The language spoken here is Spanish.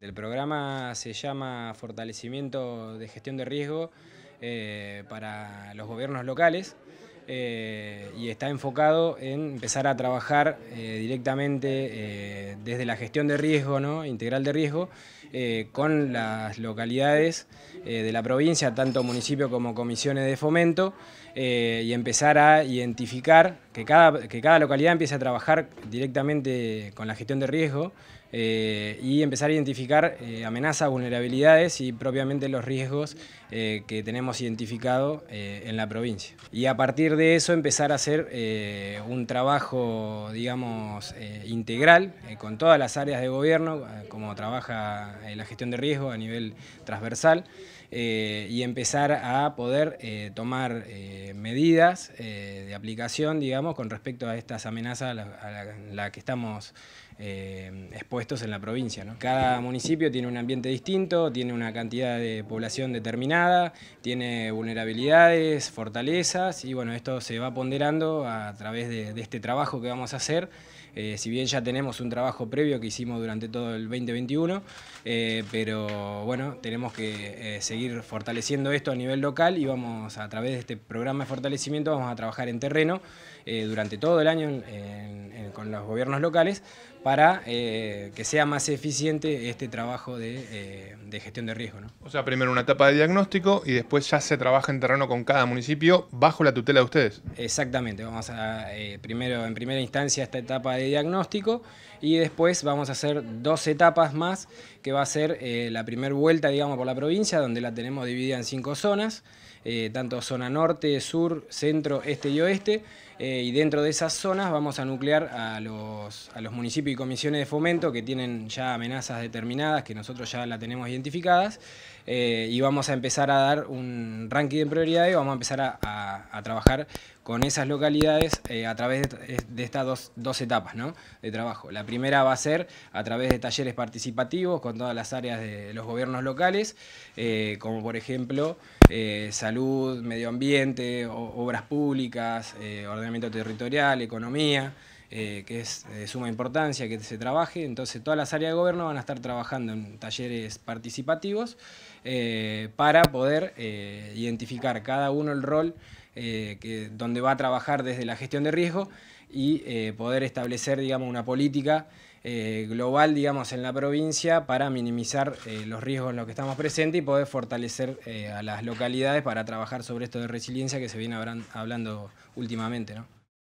El programa se llama Fortalecimiento de Gestión de Riesgo eh, para los gobiernos locales eh, y está enfocado en empezar a trabajar eh, directamente desde la gestión de riesgo, ¿no? integral de riesgo, con las localidades de la provincia, tanto municipio como comisiones de fomento, y empezar a identificar que cada, que cada localidad empiece a trabajar directamente con la gestión de riesgo eh, y empezar a identificar eh, amenazas, vulnerabilidades y propiamente los riesgos eh, que tenemos identificado en la provincia. Y a partir de eso empezar a hacer un trabajo, digamos, integral con todas las áreas de gobierno, como trabaja la gestión de riesgo a nivel transversal, y empezar a poder tomar medidas de aplicación, digamos, con respecto a estas amenazas a las la, que estamos expuestos en la provincia. ¿no? Cada municipio tiene un ambiente distinto, tiene una cantidad de población determinada, tiene vulnerabilidades, fortalezas y bueno, esto se va ponderando a través de, este trabajo que vamos a hacer. Eh, si bien ya tenemos un trabajo previo que hicimos durante todo el 2021, eh, pero bueno, tenemos que eh, seguir fortaleciendo esto a nivel local y vamos a través de este programa de fortalecimiento vamos a trabajar en terreno durante todo el año con los gobiernos locales para eh, que sea más eficiente este trabajo de, eh, gestión de riesgo. O sea, primero una etapa de diagnóstico y después ya se trabaja en terreno con cada municipio bajo la tutela de ustedes. Exactamente, vamos a eh, primero en primera instancia esta etapa de diagnóstico y después vamos a hacer dos etapas más que va a ser la primera vuelta, digamos, por la provincia, donde la tenemos dividida en cinco zonas. tanto zona norte, sur, centro, este y oeste, y dentro de esas zonas vamos a nuclear a los, a los municipios y comisiones de fomento que tienen ya amenazas determinadas, que nosotros ya la tenemos identificadas, eh, y vamos a empezar a dar un ranking de y vamos a empezar a, trabajar con esas localidades eh, a través de, eh, estas dos, etapas de trabajo. La primera va a ser a través de talleres participativos con todas las áreas de los gobiernos locales, como por ejemplo salud, medio ambiente, obras públicas, ordenamiento territorial, economía. Eh, que es de suma importancia que se trabaje, entonces todas las áreas de gobierno van a estar trabajando en talleres participativos eh, para poder eh, identificar cada uno el rol donde va a trabajar desde la gestión de riesgo y poder establecer digamos, una política global digamos, en la provincia para minimizar los riesgos en los que estamos presentes y poder fortalecer a las localidades para trabajar sobre esto de resiliencia que se viene hablando últimamente. ¿no?